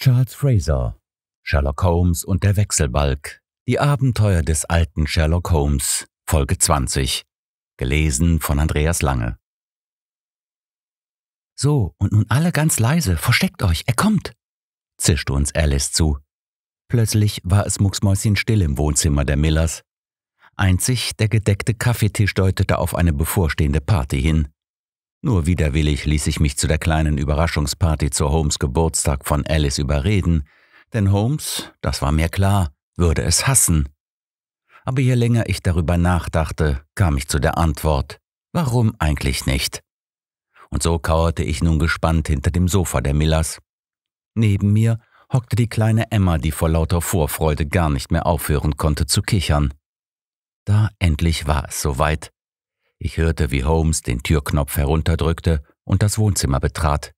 Charles Fraser, Sherlock Holmes und der Wechselbalg. Die Abenteuer des alten Sherlock Holmes, Folge 20. Gelesen von Andreas Lange. So, und nun alle ganz leise, versteckt euch, er kommt! zischte uns Alice zu. Plötzlich war es Mucksmäuschen still im Wohnzimmer der Millers. Einzig der gedeckte Kaffeetisch deutete auf eine bevorstehende Party hin. Nur widerwillig ließ ich mich zu der kleinen Überraschungsparty zu Holmes Geburtstag von Alice überreden, denn Holmes, das war mir klar, würde es hassen. Aber je länger ich darüber nachdachte, kam ich zu der Antwort, warum eigentlich nicht? Und so kauerte ich nun gespannt hinter dem Sofa der Millers. Neben mir hockte die kleine Emma, die vor lauter Vorfreude gar nicht mehr aufhören konnte zu kichern. Da endlich war es soweit. Ich hörte, wie Holmes den Türknopf herunterdrückte und das Wohnzimmer betrat.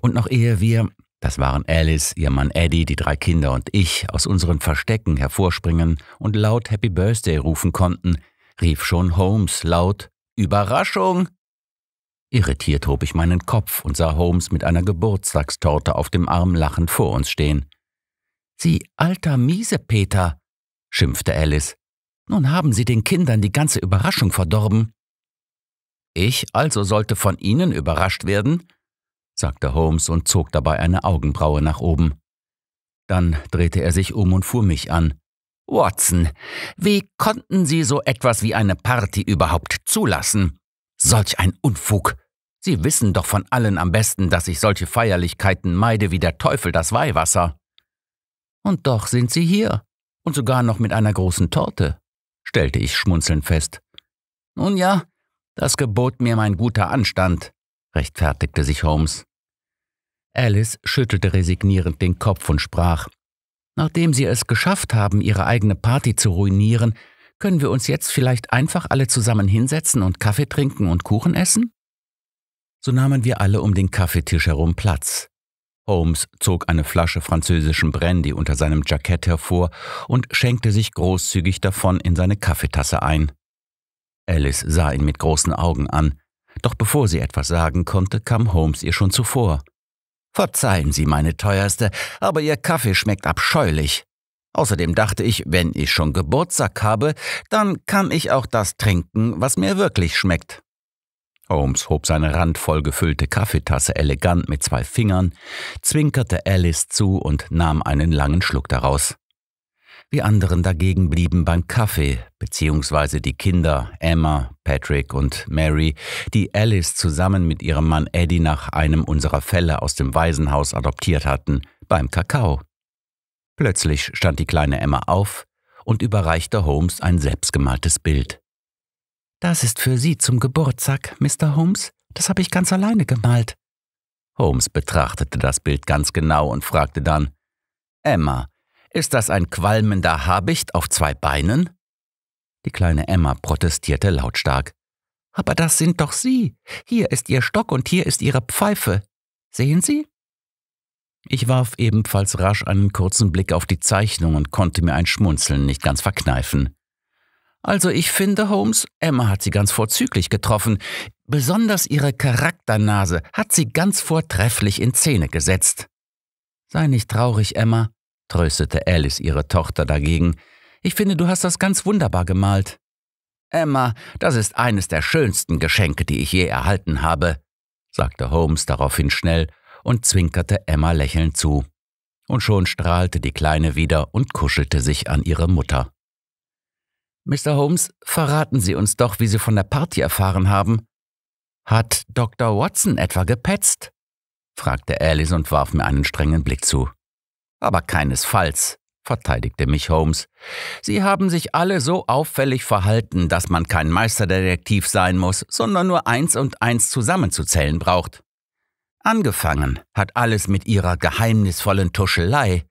Und noch ehe wir, das waren Alice, ihr Mann Eddie, die drei Kinder und ich, aus unseren Verstecken hervorspringen und laut Happy Birthday rufen konnten, rief schon Holmes laut Überraschung. Irritiert hob ich meinen Kopf und sah Holmes mit einer Geburtstagstorte auf dem Arm lachend vor uns stehen. Sie alter Miesepeter, schimpfte Alice. Nun haben Sie den Kindern die ganze Überraschung verdorben. Ich also sollte von Ihnen überrascht werden? sagte Holmes und zog dabei eine Augenbraue nach oben. Dann drehte er sich um und fuhr mich an. Watson, wie konnten Sie so etwas wie eine Party überhaupt zulassen? Solch ein Unfug. Sie wissen doch von allen am besten, dass ich solche Feierlichkeiten meide wie der Teufel das Weihwasser. Und doch sind Sie hier, und sogar noch mit einer großen Torte stellte ich schmunzelnd fest. Nun ja, das gebot mir mein guter Anstand, rechtfertigte sich Holmes. Alice schüttelte resignierend den Kopf und sprach Nachdem Sie es geschafft haben, Ihre eigene Party zu ruinieren, können wir uns jetzt vielleicht einfach alle zusammen hinsetzen und Kaffee trinken und Kuchen essen? So nahmen wir alle um den Kaffeetisch herum Platz. Holmes zog eine Flasche französischen Brandy unter seinem Jackett hervor und schenkte sich großzügig davon in seine Kaffeetasse ein. Alice sah ihn mit großen Augen an, doch bevor sie etwas sagen konnte, kam Holmes ihr schon zuvor. Verzeihen Sie, meine teuerste, aber Ihr Kaffee schmeckt abscheulich. Außerdem dachte ich, wenn ich schon Geburtstag habe, dann kann ich auch das trinken, was mir wirklich schmeckt. Holmes hob seine randvoll gefüllte Kaffeetasse elegant mit zwei Fingern, zwinkerte Alice zu und nahm einen langen Schluck daraus. Die anderen dagegen blieben beim Kaffee, beziehungsweise die Kinder Emma, Patrick und Mary, die Alice zusammen mit ihrem Mann Eddie nach einem unserer Fälle aus dem Waisenhaus adoptiert hatten, beim Kakao. Plötzlich stand die kleine Emma auf und überreichte Holmes ein selbstgemaltes Bild. Das ist für Sie zum Geburtstag, Mr. Holmes. Das habe ich ganz alleine gemalt. Holmes betrachtete das Bild ganz genau und fragte dann Emma, ist das ein qualmender Habicht auf zwei Beinen? Die kleine Emma protestierte lautstark. Aber das sind doch Sie. Hier ist Ihr Stock und hier ist Ihre Pfeife. Sehen Sie? Ich warf ebenfalls rasch einen kurzen Blick auf die Zeichnung und konnte mir ein Schmunzeln nicht ganz verkneifen. Also ich finde, Holmes, Emma hat sie ganz vorzüglich getroffen. Besonders ihre Charakternase hat sie ganz vortrefflich in Szene gesetzt. Sei nicht traurig, Emma, tröstete Alice ihre Tochter dagegen. Ich finde, du hast das ganz wunderbar gemalt. Emma, das ist eines der schönsten Geschenke, die ich je erhalten habe, sagte Holmes daraufhin schnell und zwinkerte Emma lächelnd zu. Und schon strahlte die Kleine wieder und kuschelte sich an ihre Mutter. Mr. Holmes, verraten Sie uns doch, wie Sie von der Party erfahren haben. Hat Dr. Watson etwa gepetzt? fragte Alice und warf mir einen strengen Blick zu. Aber keinesfalls, verteidigte mich Holmes. Sie haben sich alle so auffällig verhalten, dass man kein Meisterdetektiv sein muss, sondern nur eins und eins zusammenzuzählen braucht. Angefangen hat alles mit ihrer geheimnisvollen Tuschelei.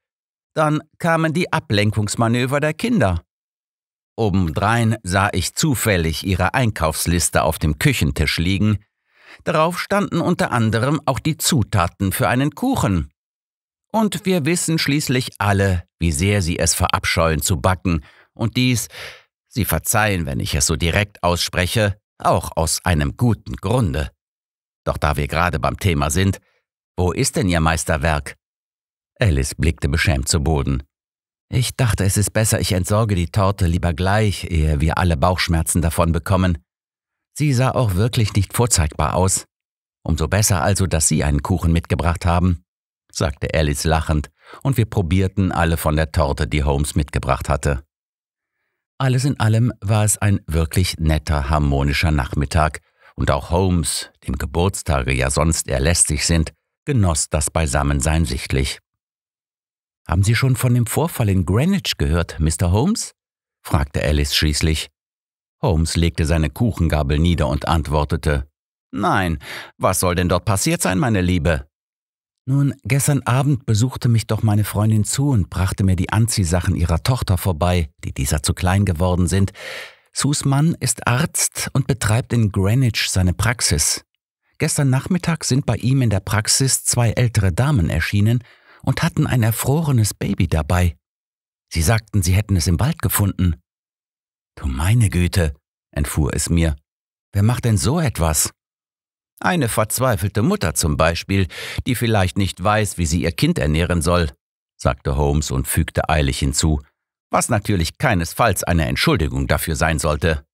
Dann kamen die Ablenkungsmanöver der Kinder. Obendrein sah ich zufällig ihre Einkaufsliste auf dem Küchentisch liegen. Darauf standen unter anderem auch die Zutaten für einen Kuchen. Und wir wissen schließlich alle, wie sehr sie es verabscheuen zu backen, und dies, Sie verzeihen, wenn ich es so direkt ausspreche, auch aus einem guten Grunde. Doch da wir gerade beim Thema sind, wo ist denn Ihr Meisterwerk? Alice blickte beschämt zu Boden. Ich dachte, es ist besser, ich entsorge die Torte lieber gleich, ehe wir alle Bauchschmerzen davon bekommen. Sie sah auch wirklich nicht vorzeigbar aus. Umso besser also, dass Sie einen Kuchen mitgebracht haben, sagte Alice lachend, und wir probierten alle von der Torte, die Holmes mitgebracht hatte. Alles in allem war es ein wirklich netter, harmonischer Nachmittag, und auch Holmes, dem Geburtstage ja sonst eher lästig sind, genoss das Beisammensein sichtlich. Haben Sie schon von dem Vorfall in Greenwich gehört, Mr. Holmes? fragte Alice schließlich. Holmes legte seine Kuchengabel nieder und antwortete Nein, was soll denn dort passiert sein, meine Liebe? Nun, gestern Abend besuchte mich doch meine Freundin zu und brachte mir die Anziehsachen ihrer Tochter vorbei, die dieser zu klein geworden sind. Sus Mann ist Arzt und betreibt in Greenwich seine Praxis. Gestern Nachmittag sind bei ihm in der Praxis zwei ältere Damen erschienen und hatten ein erfrorenes Baby dabei. Sie sagten, sie hätten es im Wald gefunden. Du meine Güte, entfuhr es mir. Wer macht denn so etwas? Eine verzweifelte Mutter zum Beispiel, die vielleicht nicht weiß, wie sie ihr Kind ernähren soll, sagte Holmes und fügte eilig hinzu, was natürlich keinesfalls eine Entschuldigung dafür sein sollte.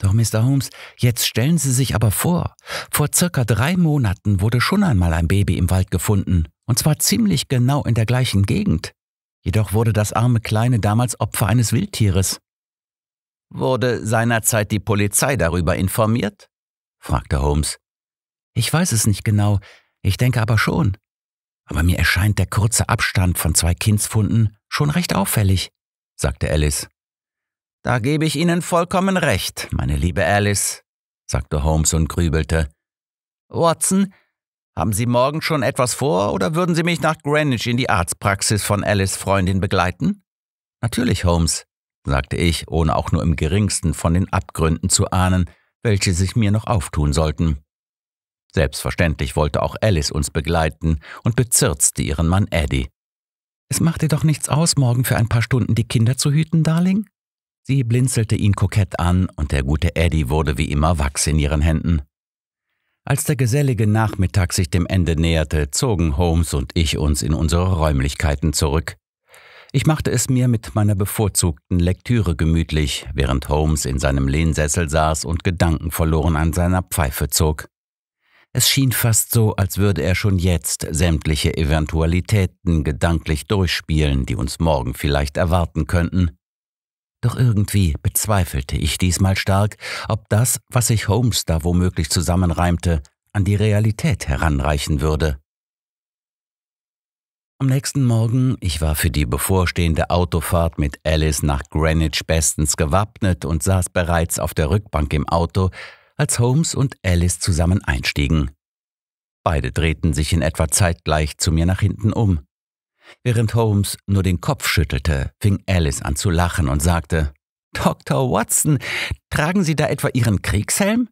Doch, Mr. Holmes, jetzt stellen Sie sich aber vor, vor circa drei Monaten wurde schon einmal ein Baby im Wald gefunden und zwar ziemlich genau in der gleichen Gegend. Jedoch wurde das arme Kleine damals Opfer eines Wildtieres. Wurde seinerzeit die Polizei darüber informiert? fragte Holmes. Ich weiß es nicht genau, ich denke aber schon. Aber mir erscheint der kurze Abstand von zwei Kindsfunden schon recht auffällig, sagte Alice. Da gebe ich Ihnen vollkommen recht, meine liebe Alice, sagte Holmes und grübelte. Watson, haben Sie morgen schon etwas vor oder würden Sie mich nach Greenwich in die Arztpraxis von Alice Freundin begleiten? Natürlich, Holmes, sagte ich, ohne auch nur im geringsten von den Abgründen zu ahnen, welche sich mir noch auftun sollten. Selbstverständlich wollte auch Alice uns begleiten und bezirzte ihren Mann Eddie. Es macht dir doch nichts aus, morgen für ein paar Stunden die Kinder zu hüten, Darling? Sie blinzelte ihn kokett an, und der gute Eddie wurde wie immer Wachs in ihren Händen. Als der gesellige Nachmittag sich dem Ende näherte, zogen Holmes und ich uns in unsere Räumlichkeiten zurück. Ich machte es mir mit meiner bevorzugten Lektüre gemütlich, während Holmes in seinem Lehnsessel saß und gedankenverloren an seiner Pfeife zog. Es schien fast so, als würde er schon jetzt sämtliche Eventualitäten gedanklich durchspielen, die uns morgen vielleicht erwarten könnten. Doch irgendwie bezweifelte ich diesmal stark, ob das, was sich Holmes da womöglich zusammenreimte, an die Realität heranreichen würde. Am nächsten Morgen, ich war für die bevorstehende Autofahrt mit Alice nach Greenwich bestens gewappnet und saß bereits auf der Rückbank im Auto, als Holmes und Alice zusammen einstiegen. Beide drehten sich in etwa zeitgleich zu mir nach hinten um. Während Holmes nur den Kopf schüttelte, fing Alice an zu lachen und sagte, Dr. Watson, tragen Sie da etwa Ihren Kriegshelm?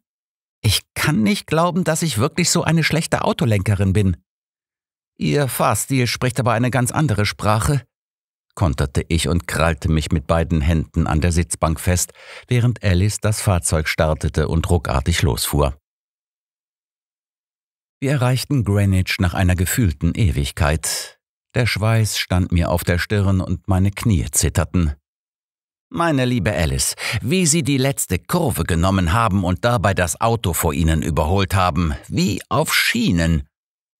Ich kann nicht glauben, dass ich wirklich so eine schlechte Autolenkerin bin. Ihr Fahrstil spricht aber eine ganz andere Sprache, konterte ich und krallte mich mit beiden Händen an der Sitzbank fest, während Alice das Fahrzeug startete und ruckartig losfuhr. Wir erreichten Greenwich nach einer gefühlten Ewigkeit, der Schweiß stand mir auf der Stirn und meine Knie zitterten. Meine liebe Alice, wie Sie die letzte Kurve genommen haben und dabei das Auto vor Ihnen überholt haben, wie auf Schienen,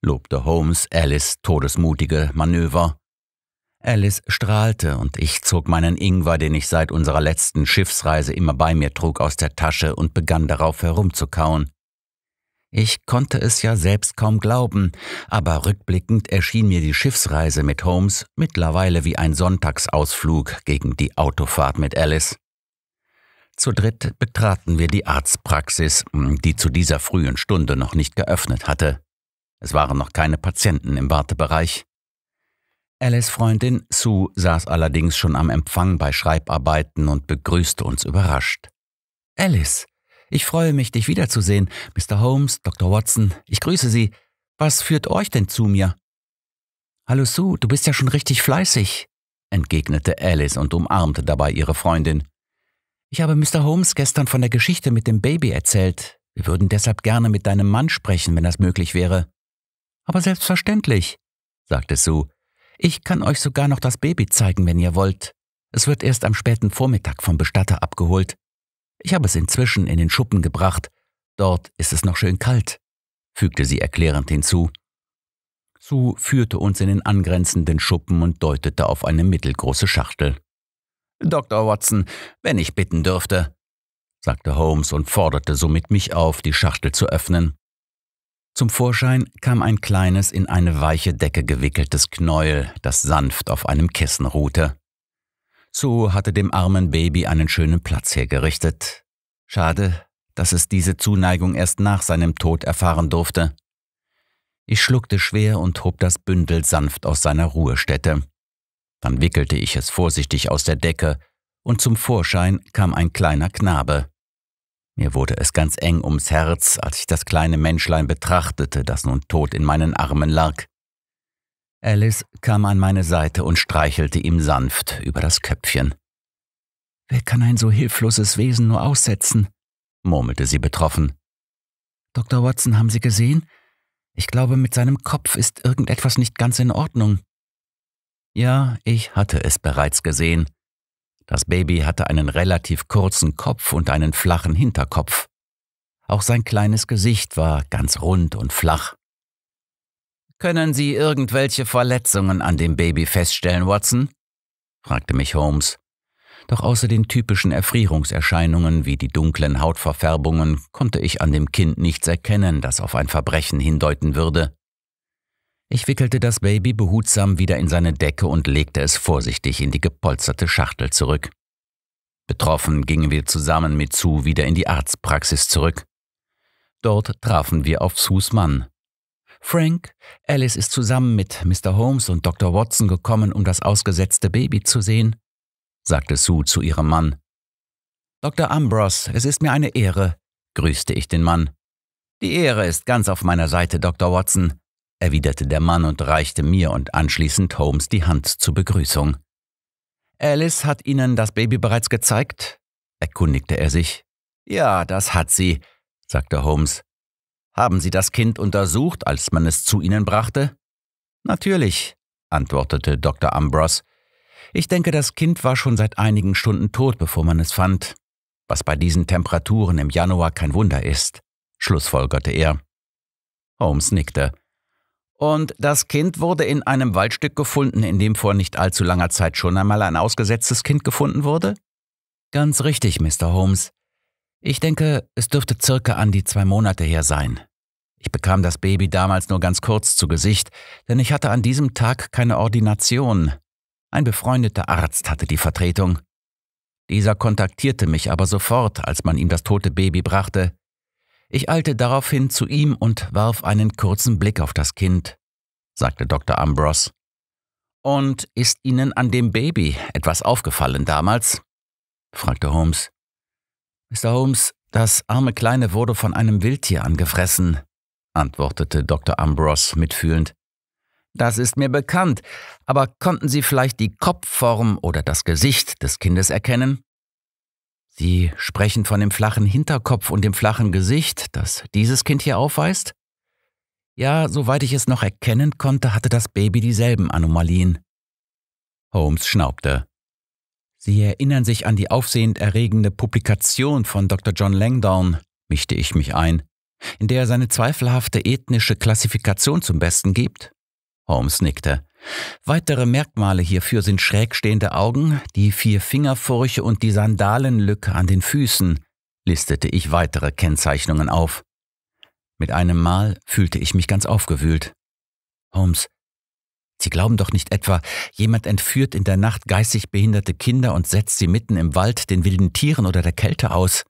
lobte Holmes Alice todesmutige Manöver. Alice strahlte und ich zog meinen Ingwer, den ich seit unserer letzten Schiffsreise immer bei mir trug, aus der Tasche und begann darauf herumzukauen. Ich konnte es ja selbst kaum glauben, aber rückblickend erschien mir die Schiffsreise mit Holmes mittlerweile wie ein Sonntagsausflug gegen die Autofahrt mit Alice. Zu dritt betraten wir die Arztpraxis, die zu dieser frühen Stunde noch nicht geöffnet hatte. Es waren noch keine Patienten im Wartebereich. Alice Freundin Sue saß allerdings schon am Empfang bei Schreibarbeiten und begrüßte uns überrascht. Alice, ich freue mich, dich wiederzusehen, Mr. Holmes, Dr. Watson. Ich grüße Sie. Was führt euch denn zu mir? Hallo Sue, du bist ja schon richtig fleißig, entgegnete Alice und umarmte dabei ihre Freundin. Ich habe Mr. Holmes gestern von der Geschichte mit dem Baby erzählt. Wir würden deshalb gerne mit deinem Mann sprechen, wenn das möglich wäre. Aber selbstverständlich, sagte Sue. Ich kann euch sogar noch das Baby zeigen, wenn ihr wollt. Es wird erst am späten Vormittag vom Bestatter abgeholt. Ich habe es inzwischen in den Schuppen gebracht, dort ist es noch schön kalt, fügte sie erklärend hinzu. Sue führte uns in den angrenzenden Schuppen und deutete auf eine mittelgroße Schachtel. Dr. Watson, wenn ich bitten dürfte, sagte Holmes und forderte somit mich auf, die Schachtel zu öffnen. Zum Vorschein kam ein kleines, in eine weiche Decke gewickeltes Knäuel, das sanft auf einem Kissen ruhte. Sue hatte dem armen Baby einen schönen Platz hergerichtet. Schade, dass es diese Zuneigung erst nach seinem Tod erfahren durfte. Ich schluckte schwer und hob das Bündel sanft aus seiner Ruhestätte. Dann wickelte ich es vorsichtig aus der Decke, und zum Vorschein kam ein kleiner Knabe. Mir wurde es ganz eng ums Herz, als ich das kleine Menschlein betrachtete, das nun tot in meinen Armen lag. Alice kam an meine Seite und streichelte ihm sanft über das Köpfchen. Wer kann ein so hilfloses Wesen nur aussetzen? murmelte sie betroffen. Dr. Watson, haben Sie gesehen? Ich glaube, mit seinem Kopf ist irgendetwas nicht ganz in Ordnung. Ja, ich hatte es bereits gesehen. Das Baby hatte einen relativ kurzen Kopf und einen flachen Hinterkopf. Auch sein kleines Gesicht war ganz rund und flach. Können Sie irgendwelche Verletzungen an dem Baby feststellen, Watson? fragte mich Holmes. Doch außer den typischen Erfrierungserscheinungen wie die dunklen Hautverfärbungen konnte ich an dem Kind nichts erkennen, das auf ein Verbrechen hindeuten würde. Ich wickelte das Baby behutsam wieder in seine Decke und legte es vorsichtig in die gepolsterte Schachtel zurück. Betroffen gingen wir zusammen mit Sue wieder in die Arztpraxis zurück. Dort trafen wir auf Sus Mann, Frank, Alice ist zusammen mit Mr. Holmes und Dr. Watson gekommen, um das ausgesetzte Baby zu sehen, sagte Sue zu ihrem Mann. Dr. Ambrose, es ist mir eine Ehre, grüßte ich den Mann. Die Ehre ist ganz auf meiner Seite, Dr. Watson, erwiderte der Mann und reichte mir und anschließend Holmes die Hand zur Begrüßung. Alice hat Ihnen das Baby bereits gezeigt? erkundigte er sich. Ja, das hat sie, sagte Holmes. Haben Sie das Kind untersucht, als man es zu Ihnen brachte? Natürlich, antwortete Dr. Ambrose. Ich denke, das Kind war schon seit einigen Stunden tot, bevor man es fand, was bei diesen Temperaturen im Januar kein Wunder ist, schlussfolgerte er. Holmes nickte. Und das Kind wurde in einem Waldstück gefunden, in dem vor nicht allzu langer Zeit schon einmal ein ausgesetztes Kind gefunden wurde? Ganz richtig, Mr. Holmes. Ich denke, es dürfte circa an die zwei Monate her sein. Ich bekam das Baby damals nur ganz kurz zu Gesicht, denn ich hatte an diesem Tag keine Ordination. Ein befreundeter Arzt hatte die Vertretung. Dieser kontaktierte mich aber sofort, als man ihm das tote Baby brachte. Ich eilte daraufhin zu ihm und warf einen kurzen Blick auf das Kind, sagte Dr. Ambrose. Und ist Ihnen an dem Baby etwas aufgefallen damals? fragte Holmes. Mr. Holmes, das arme Kleine wurde von einem Wildtier angefressen, antwortete Dr. Ambrose mitfühlend. Das ist mir bekannt, aber konnten Sie vielleicht die Kopfform oder das Gesicht des Kindes erkennen? Sie sprechen von dem flachen Hinterkopf und dem flachen Gesicht, das dieses Kind hier aufweist? Ja, soweit ich es noch erkennen konnte, hatte das Baby dieselben Anomalien. Holmes schnaubte. Sie erinnern sich an die aufsehenerregende Publikation von Dr. John Langdown, mischte ich mich ein, in der er seine zweifelhafte ethnische Klassifikation zum Besten gibt? Holmes nickte. Weitere Merkmale hierfür sind schräg stehende Augen, die vier Fingerfurche und die Sandalenlücke an den Füßen, listete ich weitere Kennzeichnungen auf. Mit einem Mal fühlte ich mich ganz aufgewühlt. Holmes, Sie glauben doch nicht etwa, jemand entführt in der Nacht geistig behinderte Kinder und setzt sie mitten im Wald den wilden Tieren oder der Kälte aus.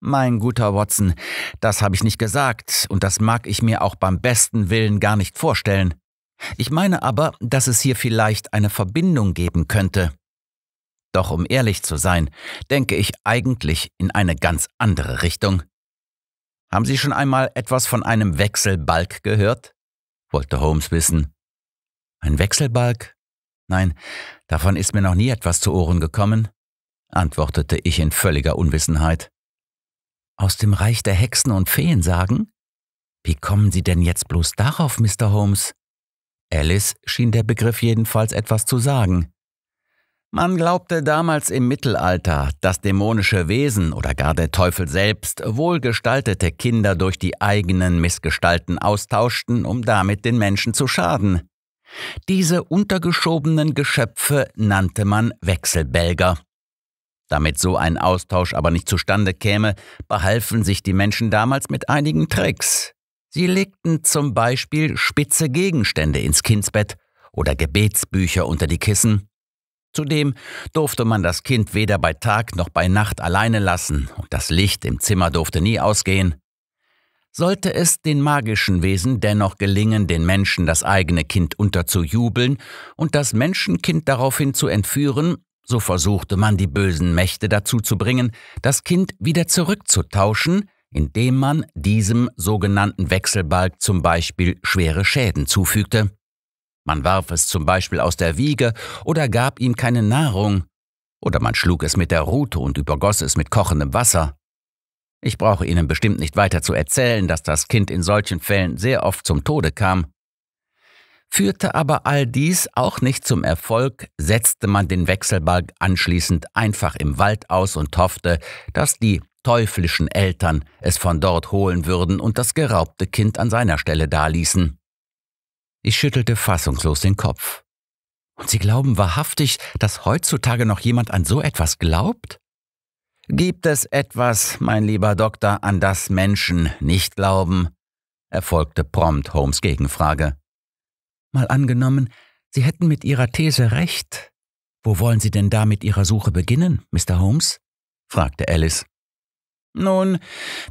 Mein guter Watson, das habe ich nicht gesagt, und das mag ich mir auch beim besten Willen gar nicht vorstellen. Ich meine aber, dass es hier vielleicht eine Verbindung geben könnte. Doch um ehrlich zu sein, denke ich eigentlich in eine ganz andere Richtung. Haben Sie schon einmal etwas von einem Wechselbalg gehört? wollte Holmes wissen. Ein Wechselbalg? Nein, davon ist mir noch nie etwas zu Ohren gekommen, antwortete ich in völliger Unwissenheit. Aus dem Reich der Hexen und Feen sagen? Wie kommen Sie denn jetzt bloß darauf, Mr. Holmes? Alice schien der Begriff jedenfalls etwas zu sagen. Man glaubte damals im Mittelalter, dass dämonische Wesen oder gar der Teufel selbst wohlgestaltete Kinder durch die eigenen Missgestalten austauschten, um damit den Menschen zu schaden. Diese untergeschobenen Geschöpfe nannte man Wechselbälger. Damit so ein Austausch aber nicht zustande käme, behalfen sich die Menschen damals mit einigen Tricks. Sie legten zum Beispiel spitze Gegenstände ins Kindsbett oder Gebetsbücher unter die Kissen. Zudem durfte man das Kind weder bei Tag noch bei Nacht alleine lassen und das Licht im Zimmer durfte nie ausgehen. Sollte es den magischen Wesen dennoch gelingen, den Menschen das eigene Kind unterzujubeln und das Menschenkind daraufhin zu entführen, so versuchte man die bösen Mächte dazu zu bringen, das Kind wieder zurückzutauschen, indem man diesem sogenannten Wechselbalg zum Beispiel schwere Schäden zufügte. Man warf es zum Beispiel aus der Wiege oder gab ihm keine Nahrung, oder man schlug es mit der Rute und übergoss es mit kochendem Wasser. Ich brauche Ihnen bestimmt nicht weiter zu erzählen, dass das Kind in solchen Fällen sehr oft zum Tode kam. Führte aber all dies auch nicht zum Erfolg, setzte man den Wechselbalg anschließend einfach im Wald aus und hoffte, dass die teuflischen Eltern es von dort holen würden und das geraubte Kind an seiner Stelle daließen. Ich schüttelte fassungslos den Kopf. Und Sie glauben wahrhaftig, dass heutzutage noch jemand an so etwas glaubt? Gibt es etwas, mein lieber Doktor, an das Menschen nicht glauben? erfolgte prompt Holmes Gegenfrage. Mal angenommen, Sie hätten mit Ihrer These recht. Wo wollen Sie denn da mit Ihrer Suche beginnen, Mr. Holmes? fragte Alice. Nun,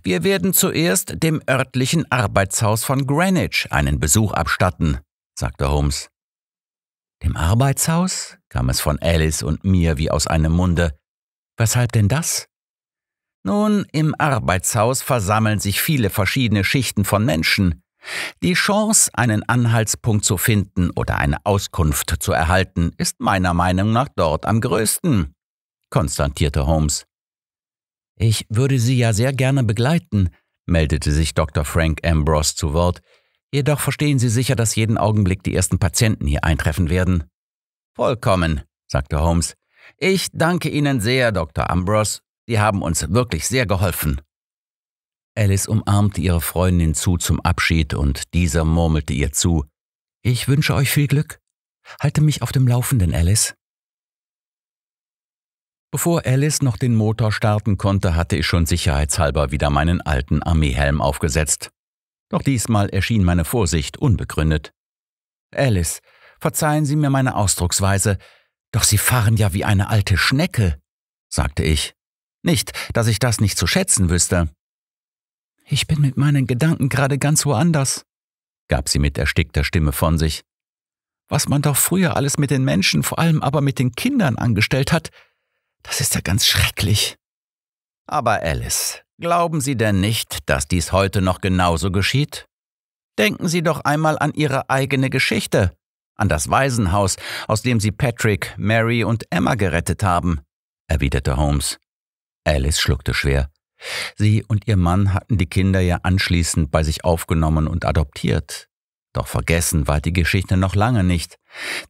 wir werden zuerst dem örtlichen Arbeitshaus von Greenwich einen Besuch abstatten, sagte Holmes. Dem Arbeitshaus? kam es von Alice und mir wie aus einem Munde. Weshalb denn das? Nun, im Arbeitshaus versammeln sich viele verschiedene Schichten von Menschen. Die Chance, einen Anhaltspunkt zu finden oder eine Auskunft zu erhalten, ist meiner Meinung nach dort am größten, konstatierte Holmes. Ich würde Sie ja sehr gerne begleiten, meldete sich Dr. Frank Ambrose zu Wort, jedoch verstehen Sie sicher, dass jeden Augenblick die ersten Patienten hier eintreffen werden. Vollkommen, sagte Holmes. Ich danke Ihnen sehr, Dr. Ambrose. Sie haben uns wirklich sehr geholfen. Alice umarmte ihre Freundin zu zum Abschied und dieser murmelte ihr zu. Ich wünsche euch viel Glück. Halte mich auf dem Laufenden, Alice. Bevor Alice noch den Motor starten konnte, hatte ich schon sicherheitshalber wieder meinen alten Armeehelm aufgesetzt. Doch diesmal erschien meine Vorsicht unbegründet. Alice, verzeihen Sie mir meine Ausdrucksweise, doch Sie fahren ja wie eine alte Schnecke, sagte ich. Nicht, dass ich das nicht zu schätzen wüsste. Ich bin mit meinen Gedanken gerade ganz woanders, gab sie mit erstickter Stimme von sich. Was man doch früher alles mit den Menschen, vor allem aber mit den Kindern angestellt hat, das ist ja ganz schrecklich. Aber Alice, glauben Sie denn nicht, dass dies heute noch genauso geschieht? Denken Sie doch einmal an Ihre eigene Geschichte. An das Waisenhaus, aus dem sie Patrick, Mary und Emma gerettet haben, erwiderte Holmes. Alice schluckte schwer. Sie und ihr Mann hatten die Kinder ja anschließend bei sich aufgenommen und adoptiert. Doch vergessen war die Geschichte noch lange nicht,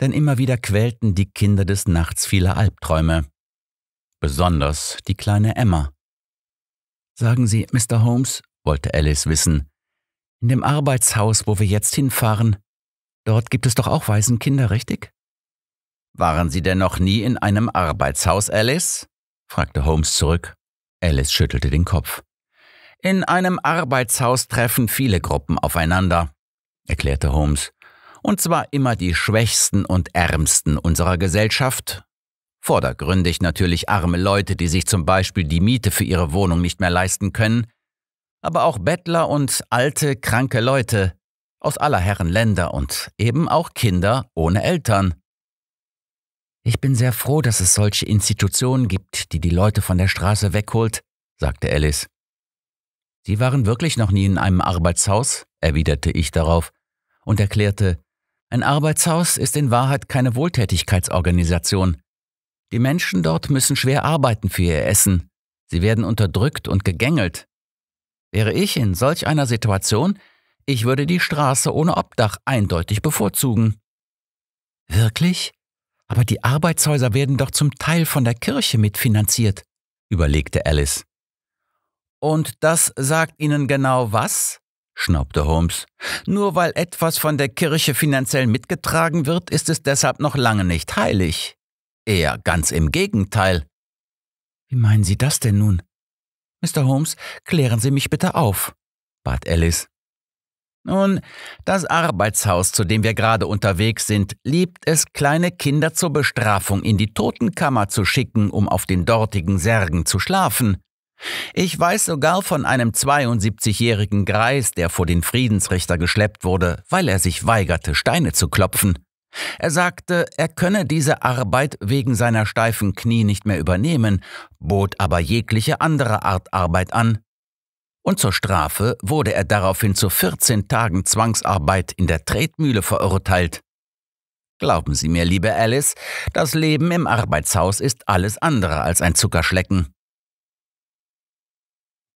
denn immer wieder quälten die Kinder des Nachts viele Albträume. Besonders die kleine Emma. Sagen Sie, Mr. Holmes, wollte Alice wissen, in dem Arbeitshaus, wo wir jetzt hinfahren, Dort gibt es doch auch Waisenkinder, richtig? Waren Sie denn noch nie in einem Arbeitshaus, Alice? fragte Holmes zurück. Alice schüttelte den Kopf. In einem Arbeitshaus treffen viele Gruppen aufeinander, erklärte Holmes, und zwar immer die Schwächsten und Ärmsten unserer Gesellschaft. Vordergründig natürlich arme Leute, die sich zum Beispiel die Miete für ihre Wohnung nicht mehr leisten können, aber auch Bettler und alte, kranke Leute, aus aller Herren Länder und eben auch Kinder ohne Eltern. Ich bin sehr froh, dass es solche Institutionen gibt, die die Leute von der Straße wegholt, sagte Alice. Sie waren wirklich noch nie in einem Arbeitshaus, erwiderte ich darauf und erklärte, ein Arbeitshaus ist in Wahrheit keine Wohltätigkeitsorganisation. Die Menschen dort müssen schwer arbeiten für ihr Essen. Sie werden unterdrückt und gegängelt. Wäre ich in solch einer Situation, ich würde die Straße ohne Obdach eindeutig bevorzugen. Wirklich? Aber die Arbeitshäuser werden doch zum Teil von der Kirche mitfinanziert, überlegte Alice. Und das sagt Ihnen genau was? schnaubte Holmes. Nur weil etwas von der Kirche finanziell mitgetragen wird, ist es deshalb noch lange nicht heilig. Eher ganz im Gegenteil. Wie meinen Sie das denn nun? Mr. Holmes, klären Sie mich bitte auf, bat Alice. Nun, das Arbeitshaus, zu dem wir gerade unterwegs sind, liebt es, kleine Kinder zur Bestrafung in die Totenkammer zu schicken, um auf den dortigen Särgen zu schlafen. Ich weiß sogar von einem 72-jährigen Greis, der vor den Friedensrichter geschleppt wurde, weil er sich weigerte, Steine zu klopfen. Er sagte, er könne diese Arbeit wegen seiner steifen Knie nicht mehr übernehmen, bot aber jegliche andere Art Arbeit an, und zur Strafe wurde er daraufhin zu 14 Tagen Zwangsarbeit in der Tretmühle verurteilt. Glauben Sie mir, liebe Alice, das Leben im Arbeitshaus ist alles andere als ein Zuckerschlecken.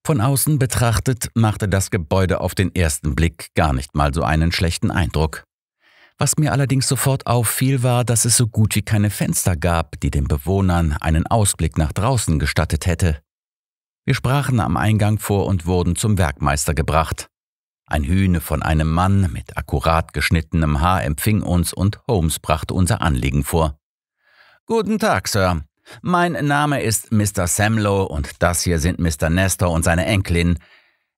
Von außen betrachtet machte das Gebäude auf den ersten Blick gar nicht mal so einen schlechten Eindruck. Was mir allerdings sofort auffiel, war, dass es so gut wie keine Fenster gab, die den Bewohnern einen Ausblick nach draußen gestattet hätte. Wir sprachen am Eingang vor und wurden zum Werkmeister gebracht. Ein Hühne von einem Mann mit akkurat geschnittenem Haar empfing uns und Holmes brachte unser Anliegen vor. Guten Tag, Sir. Mein Name ist Mr. Samlow und das hier sind Mr. Nestor und seine Enkelin.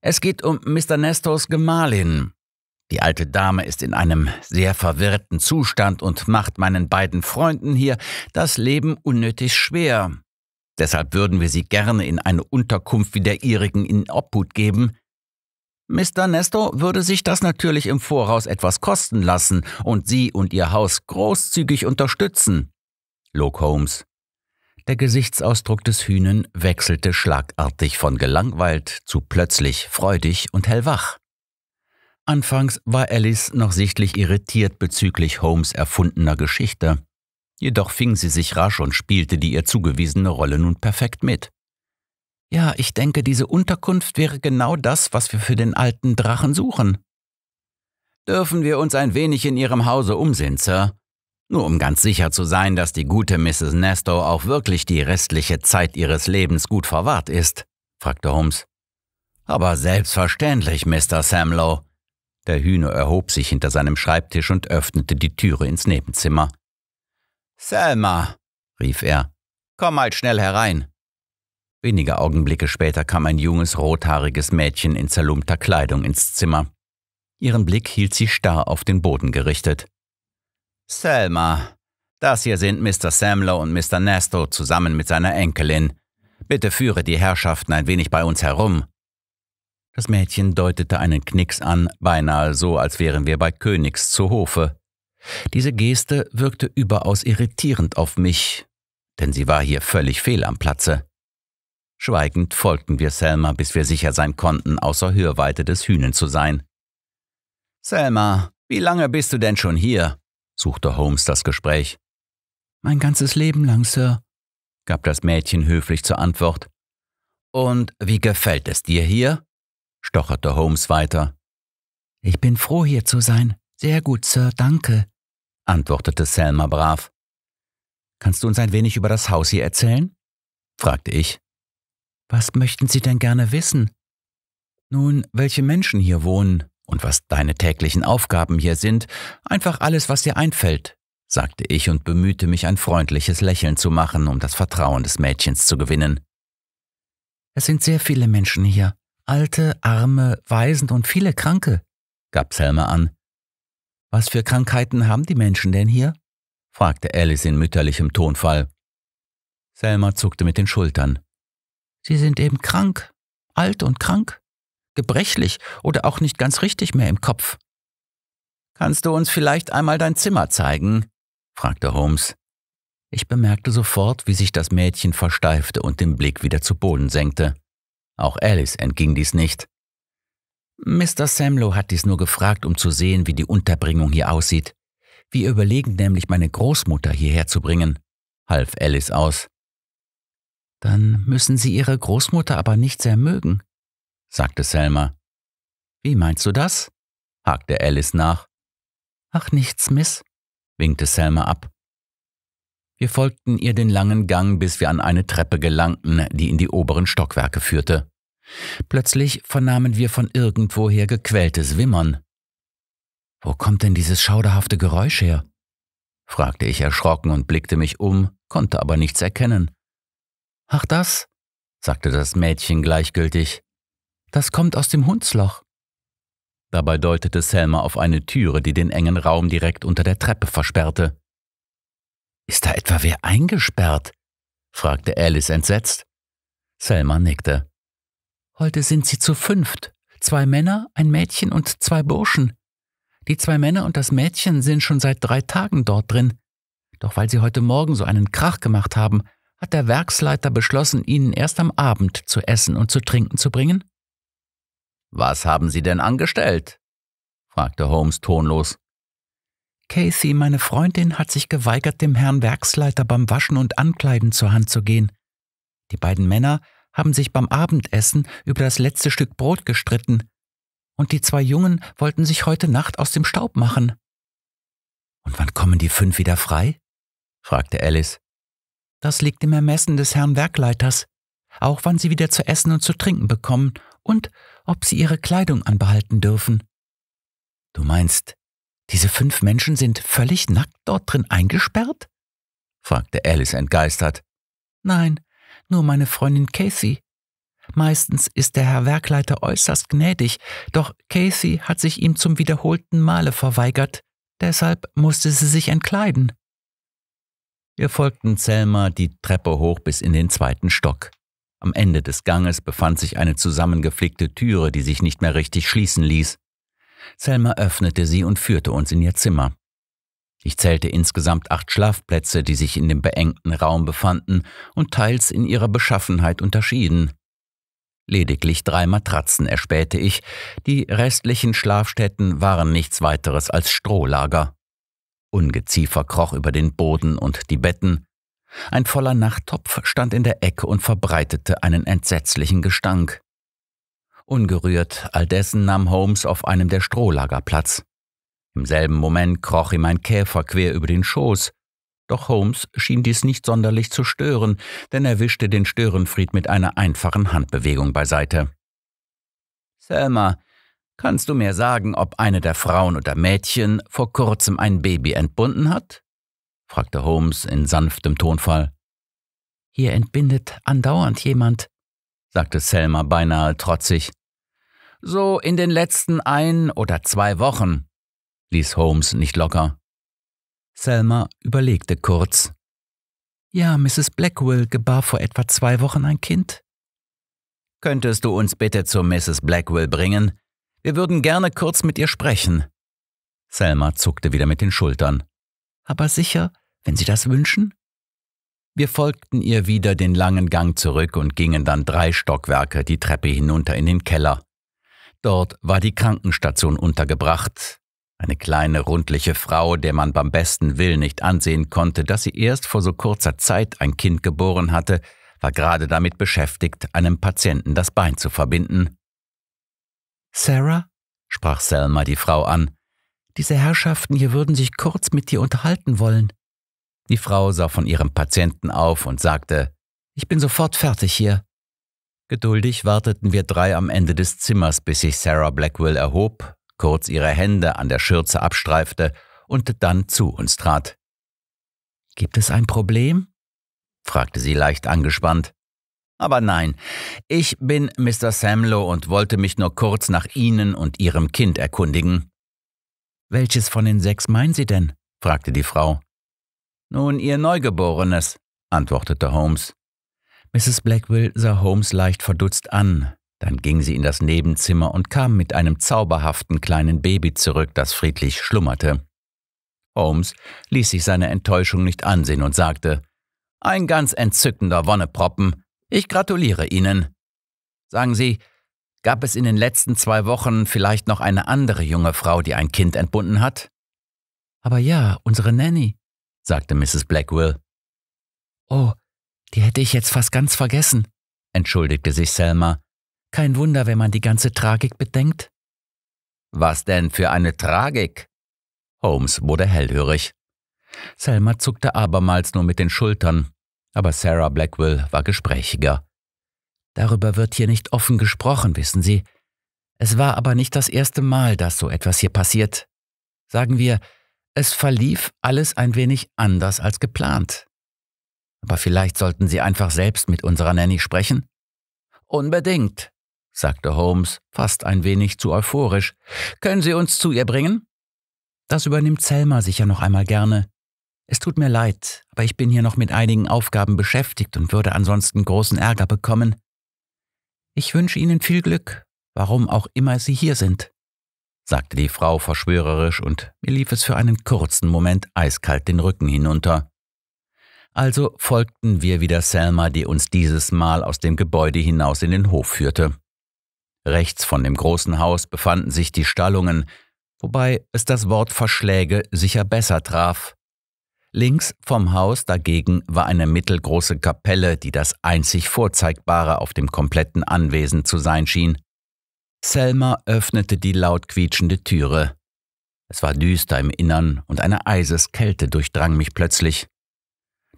Es geht um Mr. Nestors Gemahlin. Die alte Dame ist in einem sehr verwirrten Zustand und macht meinen beiden Freunden hier das Leben unnötig schwer. Deshalb würden wir sie gerne in eine Unterkunft wie der ihrigen in Obhut geben. Mr. Nestor würde sich das natürlich im Voraus etwas kosten lassen und Sie und Ihr Haus großzügig unterstützen, log Holmes. Der Gesichtsausdruck des Hühnen wechselte schlagartig von gelangweilt zu plötzlich freudig und hellwach. Anfangs war Alice noch sichtlich irritiert bezüglich Holmes erfundener Geschichte. Jedoch fing sie sich rasch und spielte die ihr zugewiesene Rolle nun perfekt mit. Ja, ich denke, diese Unterkunft wäre genau das, was wir für den alten Drachen suchen. Dürfen wir uns ein wenig in Ihrem Hause umsehen, Sir? Nur um ganz sicher zu sein, dass die gute Mrs. Nestor auch wirklich die restliche Zeit ihres Lebens gut verwahrt ist, fragte Holmes. Aber selbstverständlich, Mr. Samlow. Der Hühner erhob sich hinter seinem Schreibtisch und öffnete die Türe ins Nebenzimmer. Selma, rief er, komm mal halt schnell herein. Wenige Augenblicke später kam ein junges, rothaariges Mädchen in zerlumpter Kleidung ins Zimmer. Ihren Blick hielt sie starr auf den Boden gerichtet. Selma, das hier sind Mr. Samlow und Mr. Nesto zusammen mit seiner Enkelin. Bitte führe die Herrschaften ein wenig bei uns herum. Das Mädchen deutete einen Knicks an, beinahe so, als wären wir bei Königs zu Hofe. Diese Geste wirkte überaus irritierend auf mich, denn sie war hier völlig fehl am Platze. Schweigend folgten wir Selma, bis wir sicher sein konnten, außer Hörweite des Hühnen zu sein. Selma, wie lange bist du denn schon hier? suchte Holmes das Gespräch. Mein ganzes Leben lang, Sir, gab das Mädchen höflich zur Antwort. Und wie gefällt es dir hier? stocherte Holmes weiter. Ich bin froh, hier zu sein. Sehr gut, Sir, danke antwortete Selma brav. Kannst du uns ein wenig über das Haus hier erzählen? fragte ich. Was möchten Sie denn gerne wissen? Nun, welche Menschen hier wohnen und was deine täglichen Aufgaben hier sind, einfach alles, was dir einfällt, sagte ich und bemühte mich, ein freundliches Lächeln zu machen, um das Vertrauen des Mädchens zu gewinnen. Es sind sehr viele Menschen hier, alte, arme, Waisen und viele Kranke, gab Selma an. Was für Krankheiten haben die Menschen denn hier? fragte Alice in mütterlichem Tonfall. Selma zuckte mit den Schultern. Sie sind eben krank, alt und krank, gebrechlich oder auch nicht ganz richtig mehr im Kopf. Kannst du uns vielleicht einmal dein Zimmer zeigen? fragte Holmes. Ich bemerkte sofort, wie sich das Mädchen versteifte und den Blick wieder zu Boden senkte. Auch Alice entging dies nicht. Mr. Samlow hat dies nur gefragt, um zu sehen, wie die Unterbringung hier aussieht. Wir überlegen nämlich, meine Großmutter hierher zu bringen, half Alice aus. Dann müssen Sie Ihre Großmutter aber nicht sehr mögen, sagte Selma. Wie meinst du das? hakte Alice nach. Ach nichts, Miss, winkte Selma ab. Wir folgten ihr den langen Gang, bis wir an eine Treppe gelangten, die in die oberen Stockwerke führte. Plötzlich vernahmen wir von irgendwoher gequältes Wimmern. Wo kommt denn dieses schauderhafte Geräusch her? fragte ich erschrocken und blickte mich um, konnte aber nichts erkennen. Ach das, sagte das Mädchen gleichgültig, das kommt aus dem Hundsloch. Dabei deutete Selma auf eine Türe, die den engen Raum direkt unter der Treppe versperrte. Ist da etwa wer eingesperrt? fragte Alice entsetzt. Selma nickte. Heute sind sie zu fünft. Zwei Männer, ein Mädchen und zwei Burschen. Die zwei Männer und das Mädchen sind schon seit drei Tagen dort drin. Doch weil sie heute Morgen so einen Krach gemacht haben, hat der Werksleiter beschlossen, ihnen erst am Abend zu essen und zu trinken zu bringen. Was haben Sie denn angestellt? fragte Holmes tonlos. Casey, meine Freundin, hat sich geweigert, dem Herrn Werksleiter beim Waschen und Ankleiden zur Hand zu gehen. Die beiden Männer haben sich beim Abendessen über das letzte Stück Brot gestritten, und die zwei Jungen wollten sich heute Nacht aus dem Staub machen. Und wann kommen die fünf wieder frei? fragte Alice. Das liegt im Ermessen des Herrn Werkleiters, auch wann sie wieder zu essen und zu trinken bekommen und ob sie ihre Kleidung anbehalten dürfen. Du meinst, diese fünf Menschen sind völlig nackt dort drin eingesperrt? fragte Alice entgeistert. Nein, nur meine Freundin Casey. Meistens ist der Herr Werkleiter äußerst gnädig, doch Casey hat sich ihm zum wiederholten Male verweigert, deshalb musste sie sich entkleiden. Wir folgten Selma die Treppe hoch bis in den zweiten Stock. Am Ende des Ganges befand sich eine zusammengeflickte Türe, die sich nicht mehr richtig schließen ließ. Selma öffnete sie und führte uns in ihr Zimmer. Ich zählte insgesamt acht Schlafplätze, die sich in dem beengten Raum befanden und teils in ihrer Beschaffenheit unterschieden. Lediglich drei Matratzen erspähte ich, die restlichen Schlafstätten waren nichts weiteres als Strohlager. Ungeziefer kroch über den Boden und die Betten, ein voller Nachttopf stand in der Ecke und verbreitete einen entsetzlichen Gestank. Ungerührt all dessen nahm Holmes auf einem der Strohlager Platz. Im selben Moment kroch ihm ein Käfer quer über den Schoß. Doch Holmes schien dies nicht sonderlich zu stören, denn er wischte den Störenfried mit einer einfachen Handbewegung beiseite. Selma, kannst du mir sagen, ob eine der Frauen oder Mädchen vor kurzem ein Baby entbunden hat? fragte Holmes in sanftem Tonfall. Hier entbindet andauernd jemand, sagte Selma beinahe trotzig. So in den letzten ein oder zwei Wochen, ließ Holmes nicht locker. Selma überlegte kurz. Ja, Mrs. Blackwell gebar vor etwa zwei Wochen ein Kind. Könntest du uns bitte zu Mrs. Blackwell bringen? Wir würden gerne kurz mit ihr sprechen. Selma zuckte wieder mit den Schultern. Aber sicher, wenn Sie das wünschen? Wir folgten ihr wieder den langen Gang zurück und gingen dann drei Stockwerke die Treppe hinunter in den Keller. Dort war die Krankenstation untergebracht, eine kleine, rundliche Frau, der man beim besten Willen nicht ansehen konnte, dass sie erst vor so kurzer Zeit ein Kind geboren hatte, war gerade damit beschäftigt, einem Patienten das Bein zu verbinden. Sarah? sprach Selma die Frau an. Diese Herrschaften hier würden sich kurz mit dir unterhalten wollen. Die Frau sah von ihrem Patienten auf und sagte, ich bin sofort fertig hier. Geduldig warteten wir drei am Ende des Zimmers, bis sich Sarah Blackwell erhob, kurz ihre Hände an der Schürze abstreifte und dann zu uns trat. Gibt es ein Problem? fragte sie leicht angespannt. Aber nein, ich bin Mr. Samlow und wollte mich nur kurz nach Ihnen und Ihrem Kind erkundigen. Welches von den sechs meinen Sie denn? fragte die Frau. Nun, Ihr Neugeborenes, antwortete Holmes. Mrs. Blackwell sah Holmes leicht verdutzt an. Dann ging sie in das Nebenzimmer und kam mit einem zauberhaften kleinen Baby zurück, das friedlich schlummerte. Holmes ließ sich seine Enttäuschung nicht ansehen und sagte Ein ganz entzückender Wonneproppen. Ich gratuliere Ihnen. Sagen Sie, gab es in den letzten zwei Wochen vielleicht noch eine andere junge Frau, die ein Kind entbunden hat? Aber ja, unsere Nanny, sagte Mrs. Blackwell. Oh, die hätte ich jetzt fast ganz vergessen, entschuldigte sich Selma kein Wunder, wenn man die ganze Tragik bedenkt. Was denn für eine Tragik? Holmes wurde hellhörig. Selma zuckte abermals nur mit den Schultern, aber Sarah Blackwell war gesprächiger. Darüber wird hier nicht offen gesprochen, wissen Sie. Es war aber nicht das erste Mal, dass so etwas hier passiert. Sagen wir, es verlief alles ein wenig anders als geplant. Aber vielleicht sollten Sie einfach selbst mit unserer Nanny sprechen? Unbedingt, sagte Holmes, fast ein wenig zu euphorisch. Können Sie uns zu ihr bringen? Das übernimmt Selma sicher noch einmal gerne. Es tut mir leid, aber ich bin hier noch mit einigen Aufgaben beschäftigt und würde ansonsten großen Ärger bekommen. Ich wünsche Ihnen viel Glück, warum auch immer Sie hier sind, sagte die Frau verschwörerisch, und mir lief es für einen kurzen Moment eiskalt den Rücken hinunter. Also folgten wir wieder Selma, die uns dieses Mal aus dem Gebäude hinaus in den Hof führte. Rechts von dem großen Haus befanden sich die Stallungen, wobei es das Wort Verschläge sicher besser traf. Links vom Haus dagegen war eine mittelgroße Kapelle, die das einzig Vorzeigbare auf dem kompletten Anwesen zu sein schien. Selma öffnete die laut quietschende Türe. Es war düster im Innern und eine Eiseskälte durchdrang mich plötzlich.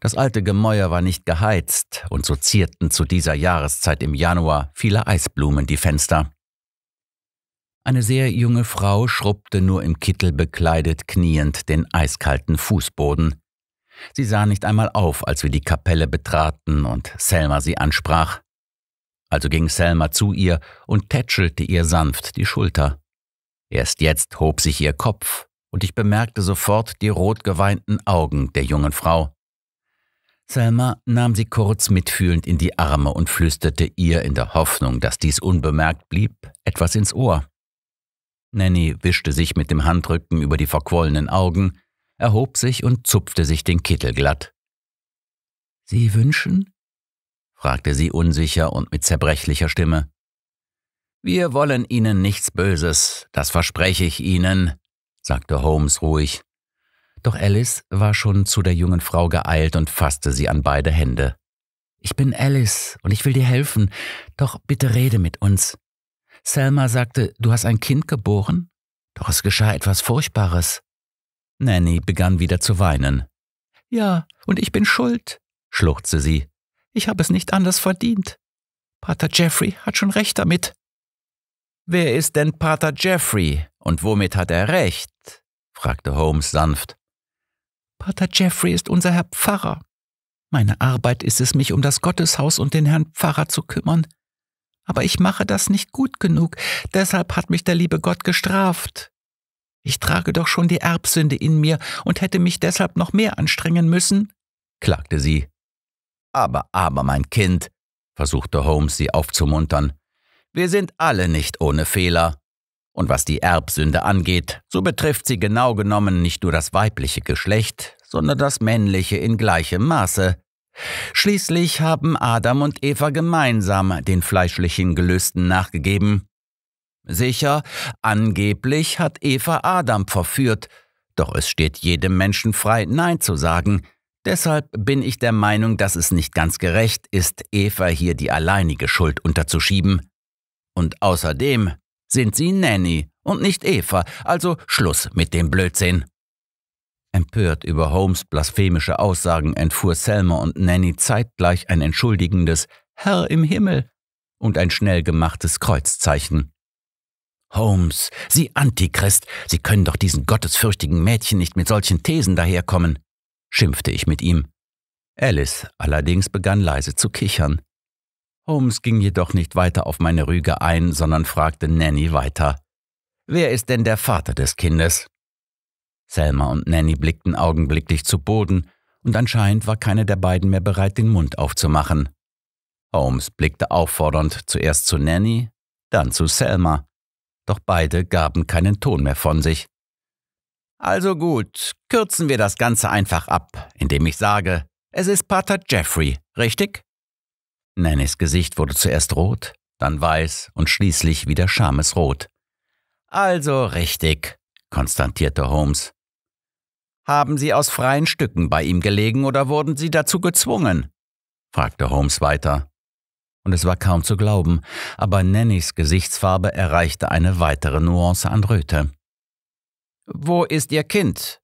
Das alte Gemäuer war nicht geheizt, und so zierten zu dieser Jahreszeit im Januar viele Eisblumen die Fenster. Eine sehr junge Frau schrubbte nur im Kittel bekleidet kniend den eiskalten Fußboden. Sie sah nicht einmal auf, als wir die Kapelle betraten und Selma sie ansprach. Also ging Selma zu ihr und tätschelte ihr sanft die Schulter. Erst jetzt hob sich ihr Kopf, und ich bemerkte sofort die rot geweinten Augen der jungen Frau. Selma nahm sie kurz mitfühlend in die Arme und flüsterte ihr in der Hoffnung, dass dies unbemerkt blieb, etwas ins Ohr. Nanny wischte sich mit dem Handrücken über die verquollenen Augen, erhob sich und zupfte sich den Kittel glatt. Sie wünschen? fragte sie unsicher und mit zerbrechlicher Stimme. Wir wollen Ihnen nichts Böses, das verspreche ich Ihnen, sagte Holmes ruhig. Doch Alice war schon zu der jungen Frau geeilt und fasste sie an beide Hände. Ich bin Alice und ich will dir helfen, doch bitte rede mit uns. Selma sagte, du hast ein Kind geboren, doch es geschah etwas Furchtbares. Nanny begann wieder zu weinen. Ja, und ich bin schuld, schluchzte sie. Ich habe es nicht anders verdient. Pater Jeffrey hat schon recht damit. Wer ist denn Pater Jeffrey und womit hat er recht? fragte Holmes sanft. Pater Jeffrey ist unser Herr Pfarrer. Meine Arbeit ist es, mich um das Gotteshaus und den Herrn Pfarrer zu kümmern. Aber ich mache das nicht gut genug, deshalb hat mich der liebe Gott gestraft. Ich trage doch schon die Erbsünde in mir und hätte mich deshalb noch mehr anstrengen müssen, klagte sie. Aber, aber, mein Kind, versuchte Holmes sie aufzumuntern, wir sind alle nicht ohne Fehler. Und was die Erbsünde angeht, so betrifft sie genau genommen nicht nur das weibliche Geschlecht, sondern das männliche in gleichem Maße. Schließlich haben Adam und Eva gemeinsam den fleischlichen Gelüsten nachgegeben. Sicher, angeblich hat Eva Adam verführt, doch es steht jedem Menschen frei, Nein zu sagen. Deshalb bin ich der Meinung, dass es nicht ganz gerecht ist, Eva hier die alleinige Schuld unterzuschieben. Und außerdem sind Sie Nanny und nicht Eva, also Schluss mit dem Blödsinn. Empört über Holmes blasphemische Aussagen entfuhr Selma und Nanny zeitgleich ein entschuldigendes Herr im Himmel und ein schnell gemachtes Kreuzzeichen. Holmes, Sie Antichrist, Sie können doch diesen gottesfürchtigen Mädchen nicht mit solchen Thesen daherkommen, schimpfte ich mit ihm. Alice allerdings begann leise zu kichern. Holmes ging jedoch nicht weiter auf meine Rüge ein, sondern fragte Nanny weiter. Wer ist denn der Vater des Kindes? Selma und Nanny blickten augenblicklich zu Boden, und anscheinend war keine der beiden mehr bereit, den Mund aufzumachen. Holmes blickte auffordernd zuerst zu Nanny, dann zu Selma, doch beide gaben keinen Ton mehr von sich. Also gut, kürzen wir das Ganze einfach ab, indem ich sage, es ist Pater Jeffrey, richtig? Nannys Gesicht wurde zuerst rot, dann weiß und schließlich wieder schamesrot. Also richtig, konstatierte Holmes. Haben Sie aus freien Stücken bei ihm gelegen oder wurden Sie dazu gezwungen? fragte Holmes weiter. Und es war kaum zu glauben, aber Nannys Gesichtsfarbe erreichte eine weitere Nuance an Röte. Wo ist Ihr Kind?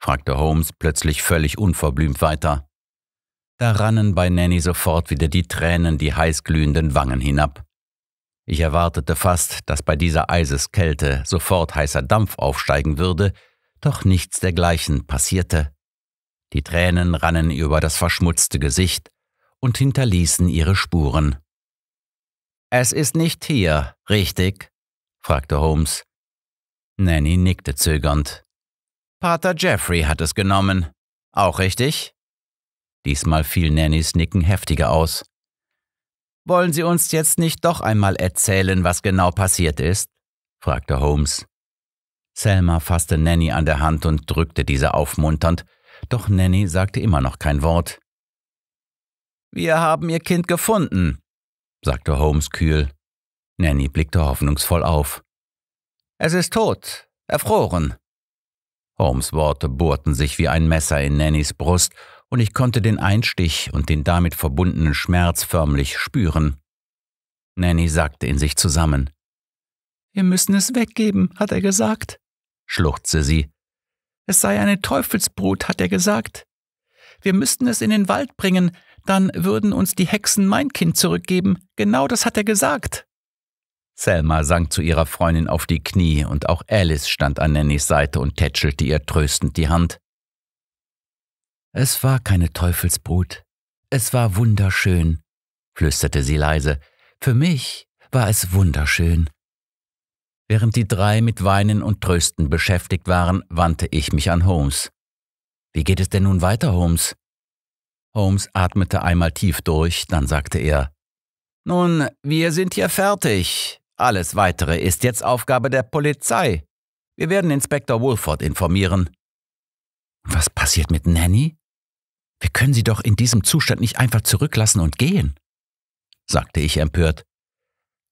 fragte Holmes plötzlich völlig unverblümt weiter. Da rannen bei Nanny sofort wieder die Tränen die heißglühenden Wangen hinab. Ich erwartete fast, dass bei dieser Eiseskälte sofort heißer Dampf aufsteigen würde, doch nichts dergleichen passierte. Die Tränen rannen über das verschmutzte Gesicht und hinterließen ihre Spuren. Es ist nicht hier, richtig? fragte Holmes. Nanny nickte zögernd. Pater Jeffrey hat es genommen. Auch richtig? Diesmal fiel Nannys Nicken heftiger aus. Wollen Sie uns jetzt nicht doch einmal erzählen, was genau passiert ist? fragte Holmes. Selma fasste Nanny an der Hand und drückte diese aufmunternd, doch Nanny sagte immer noch kein Wort. Wir haben Ihr Kind gefunden, sagte Holmes kühl. Nanny blickte hoffnungsvoll auf. Es ist tot, erfroren. Holmes Worte bohrten sich wie ein Messer in Nannys Brust und ich konnte den Einstich und den damit verbundenen Schmerz förmlich spüren. Nanny sagte in sich zusammen. Wir müssen es weggeben, hat er gesagt, schluchzte sie. Es sei eine Teufelsbrut, hat er gesagt. Wir müssten es in den Wald bringen, dann würden uns die Hexen mein Kind zurückgeben, genau das hat er gesagt. Selma sank zu ihrer Freundin auf die Knie und auch Alice stand an Nannys Seite und tätschelte ihr tröstend die Hand. Es war keine Teufelsbrut. Es war wunderschön, flüsterte sie leise. Für mich war es wunderschön. Während die drei mit Weinen und Trösten beschäftigt waren, wandte ich mich an Holmes. Wie geht es denn nun weiter, Holmes? Holmes atmete einmal tief durch, dann sagte er Nun, wir sind hier fertig. Alles Weitere ist jetzt Aufgabe der Polizei. Wir werden Inspektor Wolford informieren. Was passiert mit Nanny? Wir können sie doch in diesem Zustand nicht einfach zurücklassen und gehen, sagte ich empört.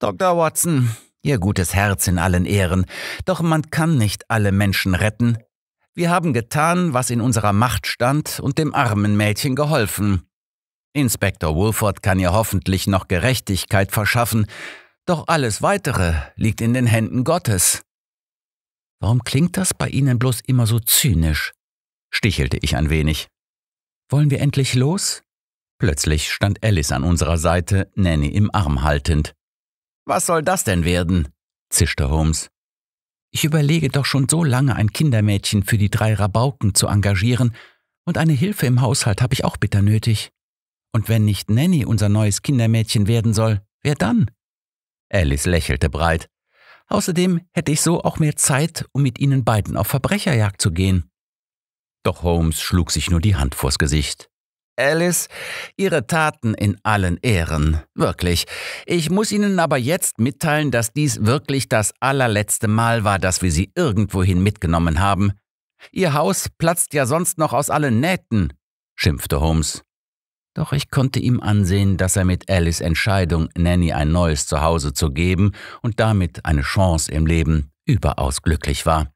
Dr. Watson, Ihr gutes Herz in allen Ehren, doch man kann nicht alle Menschen retten. Wir haben getan, was in unserer Macht stand und dem armen Mädchen geholfen. Inspektor Wolford kann ihr hoffentlich noch Gerechtigkeit verschaffen, doch alles Weitere liegt in den Händen Gottes. Warum klingt das bei Ihnen bloß immer so zynisch? stichelte ich ein wenig. Wollen wir endlich los? Plötzlich stand Alice an unserer Seite, Nanny im Arm haltend. Was soll das denn werden? zischte Holmes. Ich überlege doch schon so lange, ein Kindermädchen für die drei Rabauken zu engagieren, und eine Hilfe im Haushalt habe ich auch bitter nötig. Und wenn nicht Nanny unser neues Kindermädchen werden soll, wer dann? Alice lächelte breit. Außerdem hätte ich so auch mehr Zeit, um mit Ihnen beiden auf Verbrecherjagd zu gehen. Doch Holmes schlug sich nur die Hand vors Gesicht. Alice, Ihre Taten in allen Ehren, wirklich. Ich muss Ihnen aber jetzt mitteilen, dass dies wirklich das allerletzte Mal war, dass wir Sie irgendwohin mitgenommen haben. Ihr Haus platzt ja sonst noch aus allen Nähten, schimpfte Holmes. Doch ich konnte ihm ansehen, dass er mit Alice Entscheidung, Nanny ein neues Zuhause zu geben und damit eine Chance im Leben, überaus glücklich war.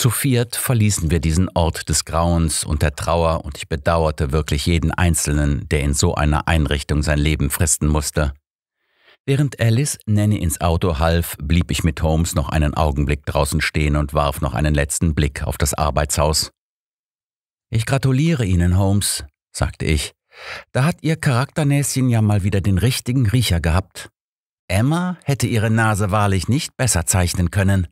Zu viert verließen wir diesen Ort des Grauens und der Trauer und ich bedauerte wirklich jeden Einzelnen, der in so einer Einrichtung sein Leben fristen musste. Während Alice Nanny ins Auto half, blieb ich mit Holmes noch einen Augenblick draußen stehen und warf noch einen letzten Blick auf das Arbeitshaus. Ich gratuliere Ihnen, Holmes, sagte ich. Da hat Ihr Charakternäschen ja mal wieder den richtigen Riecher gehabt. Emma hätte ihre Nase wahrlich nicht besser zeichnen können.